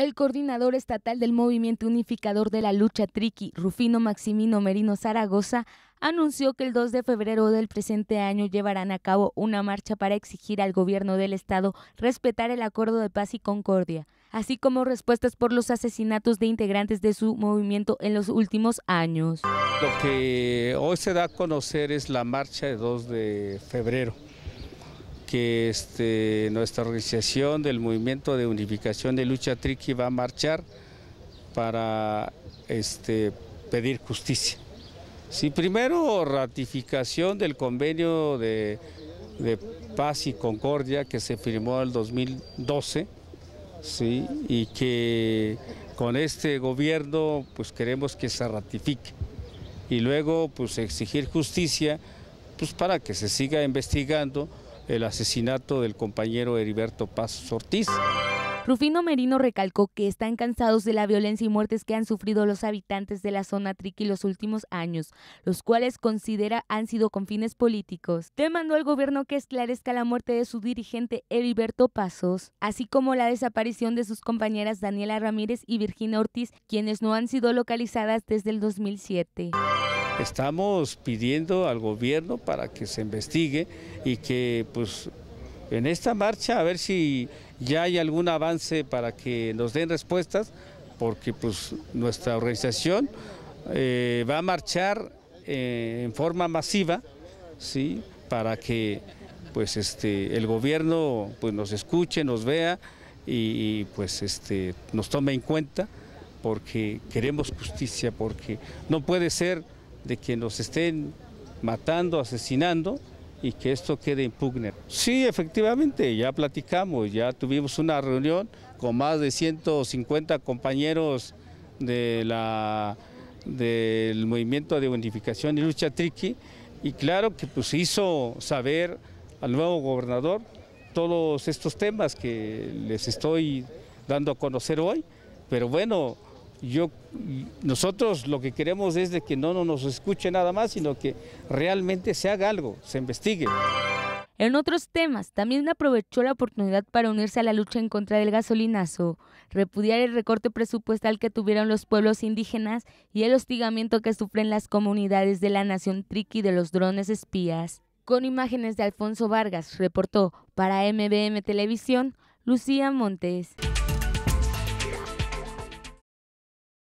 El coordinador estatal del Movimiento Unificador de la Lucha Triqui, Rufino Maximino Merino Zaragoza, anunció que el 2 de febrero del presente año llevarán a cabo una marcha para exigir al gobierno del Estado respetar el acuerdo de paz y concordia, así como respuestas por los asesinatos de integrantes de su movimiento en los últimos años. Lo que hoy se da a conocer es la marcha de 2 de febrero que este, nuestra organización del Movimiento de Unificación de Lucha Triqui va a marchar para este, pedir justicia. primero ratificación del convenio de, paz y concordia que se firmó en el 2012 ¿sí? y que con este gobierno pues queremos que se ratifique y luego pues exigir justicia pues para que se siga investigando el asesinato del compañero Heriberto Paz Ortiz. Rufino Merino recalcó que están cansados de la violencia y muertes que han sufrido los habitantes de la zona Triqui los últimos años, los cuales considera han sido con fines políticos. Demandó al gobierno que esclarezca la muerte de su dirigente Heriberto Pasos, así como la desaparición de sus compañeras Daniela Ramírez y Virginia Ortiz, quienes no han sido localizadas desde el 2007. Estamos pidiendo al gobierno para que se investigue y que pues en esta marcha a ver si ya hay algún avance para que nos den respuestas, porque pues nuestra organización eh, va a marchar eh, en forma masiva, ¿sí? para que pues este el gobierno pues nos escuche, nos vea y, pues este nos tome en cuenta porque queremos justicia, porque no puede ser de que nos estén matando, asesinando y que esto quede impugne. Sí, efectivamente, ya platicamos, ya tuvimos una reunión con más de 150 compañeros de la, del Movimiento de Unificación y Lucha Triqui y claro que pues hizo saber al nuevo gobernador todos estos temas que les estoy dando a conocer hoy, pero bueno, yo, nosotros lo que queremos es de que no, no nos escuche nada más, sino que realmente se haga algo, se investigue. En otros temas, también aprovechó la oportunidad para unirse a la lucha en contra del gasolinazo, repudiar el recorte presupuestal que tuvieron los pueblos indígenas y el hostigamiento que sufren las comunidades de la nación triqui de los drones espías. Con imágenes de Alfonso Vargas, reportó para MBM Televisión, Lucía Montes.